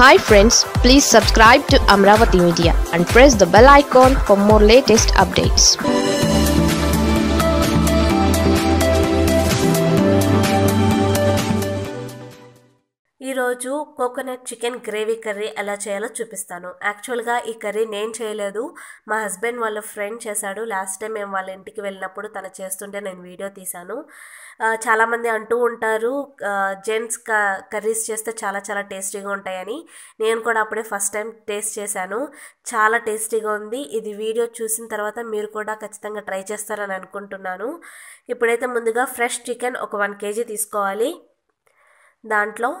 Hi friends, please subscribe to Amravati Media and press the bell icon for more latest updates. ఈరోజు coconut chicken gravy curry ఎలా చేయాలో చూపిస్తాను యాక్చువల్గా ఈ curry నేను చేయలేదు మా హస్బెండ్ వాళ్ళ ఫ్రెండ్ చేశాడు లాస్ట్ టైం మేము వాళ్ళ ఇంటికి వెళ్ళినప్పుడు తను చేస్తుంటే నేను వీడియో తీశాను చాలామంది అంటూ ఉంటారు జెంట్స్ కర్రీస్ చేస్తే చాలా చాలా టేస్టీగా ఉంటాయని నేను కూడా అప్పుడే ఫస్ట్ టైం టేస్ట్ చేశాను చాలా టేస్టీగా ఉంది ఇది వీడియో చూసిన తర్వాత మీరు కూడా ఖచ్చితంగా ట్రై చేస్తారని అనుకుంటున్నాను ఇప్పుడైతే ముందుగా ఫ్రెష్ చికెన్ ఒక వన్ కేజీ తీసుకోవాలి దాంట్లో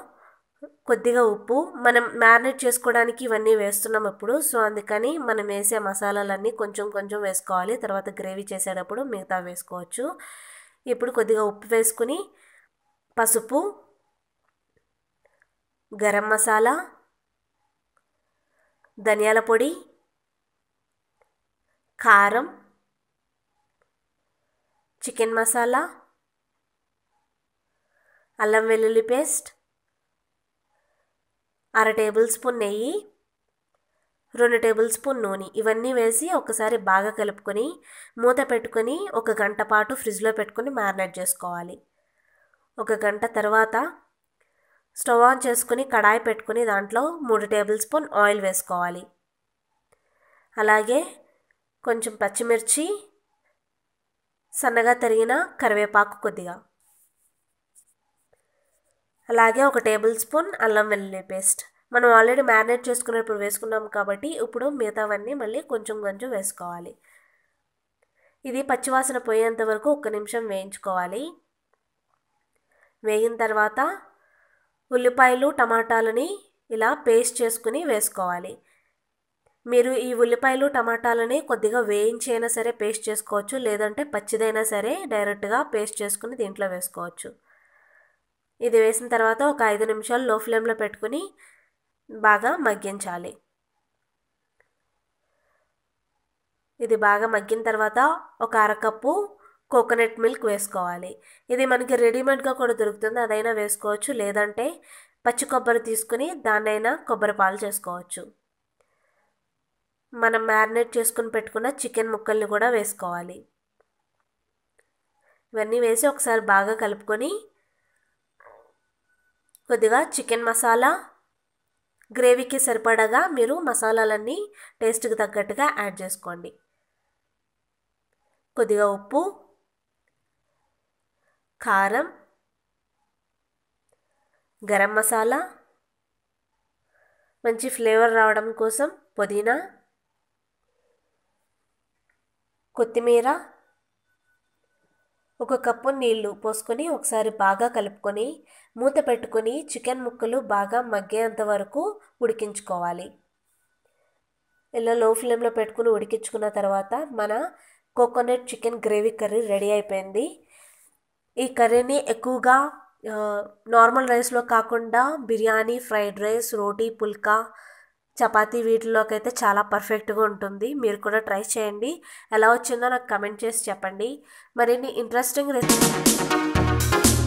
కొద్దిగా ఉప్పు మనం మ్యారినేట్ చేసుకోవడానికి ఇవన్నీ వేస్తున్నాం ఇప్పుడు సో అందుకని మనం వేసే మసాలాలన్నీ కొంచెం కొంచెం వేసుకోవాలి తర్వాత గ్రేవీ చేసేటప్పుడు మిగతా వేసుకోవచ్చు ఇప్పుడు కొద్దిగా ఉప్పు వేసుకుని పసుపు గరం మసాలా ధనియాల పొడి కారం చికెన్ మసాలా అల్లం వెల్లుల్లి పేస్ట్ అర టేబుల్ స్పూన్ నెయ్యి రెండు టేబుల్ స్పూన్ నూనె ఇవన్నీ వేసి ఒకసారి బాగా కలుపుకొని మూత పెట్టుకొని ఒక గంట పాటు ఫ్రిడ్జ్లో పెట్టుకొని మ్యారినేట్ చేసుకోవాలి ఒక గంట తర్వాత స్టవ్ ఆన్ చేసుకుని కడాయి పెట్టుకుని దాంట్లో మూడు టేబుల్ స్పూన్ ఆయిల్ వేసుకోవాలి అలాగే కొంచెం పచ్చిమిర్చి సన్నగా తరిగిన కరివేపాకు కొద్దిగా అలాగే ఒక టేబుల్ స్పూన్ అల్లం వెల్లుల్లి పేస్ట్ మనం ఆల్రెడీ మ్యారినేట్ చేసుకున్నప్పుడు వేసుకున్నాం కాబట్టి ఇప్పుడు మిగతావన్నీ మళ్ళీ కొంచెం కొంచెం వేసుకోవాలి ఇది పచ్చివాసన పోయేంత వరకు ఒక్క నిమిషం వేయించుకోవాలి వేగిన తర్వాత ఉల్లిపాయలు టమాటాలని ఇలా పేస్ట్ చేసుకుని వేసుకోవాలి మీరు ఈ ఉల్లిపాయలు టమాటాలని కొద్దిగా వేయించి అయినా సరే పేస్ట్ చేసుకోవచ్చు లేదంటే పచ్చిదైనా సరే డైరెక్ట్గా పేస్ట్ చేసుకుని దీంట్లో వేసుకోవచ్చు ఇది వేసిన తర్వాత ఒక ఐదు నిమిషాలు లో ఫ్లేమ్లో పెట్టుకుని బాగా మగ్గించాలి ఇది బాగా మగ్గిన తర్వాత ఒక అరకప్పు కోకోనట్ మిల్క్ వేసుకోవాలి ఇది మనకి రెడీమేడ్గా కూడా దొరుకుతుంది అదైనా వేసుకోవచ్చు లేదంటే పచ్చి కొబ్బరి తీసుకుని దాన్నైనా కొబ్బరి పాలు చేసుకోవచ్చు మనం మ్యారినేట్ చేసుకుని పెట్టుకున్న చికెన్ ముక్కల్ని కూడా వేసుకోవాలి ఇవన్నీ వేసి ఒకసారి బాగా కలుపుకొని కొద్దిగా చికెన్ మసాలా గ్రేవీకి సరిపడగా మీరు మసాలాలన్నీ టేస్ట్కి తగ్గట్టుగా యాడ్ చేసుకోండి కొద్దిగా ఉప్పు కారం గరం మసాలా మంచి ఫ్లేవర్ రావడం కోసం పుదీనా కొత్తిమీర ఒక కప్పు నీళ్లు పోసుకొని ఒకసారి బాగా కలుపుకొని మూత పెట్టుకొని చికెన్ ముక్కలు బాగా మగ్గేంత వరకు ఉడికించుకోవాలి ఇలా లో ఫ్లేమ్లో పెట్టుకుని ఉడికించుకున్న తర్వాత మన coconut chicken gravy curry ready అయిపోయింది ఈ కర్రీని ఎక్కువగా నార్మల్ రైస్లో కాకుండా బిర్యానీ ఫ్రైడ్ రైస్ రోటీ పుల్కా చపాతీ వీటిలోకి అయితే చాలా పర్ఫెక్ట్గా ఉంటుంది మీరు కూడా ట్రై చేయండి ఎలా వచ్చిందో నాకు కమెంట్ చేసి చెప్పండి మరిన్ని ఇంట్రెస్టింగ్ రెసిపీ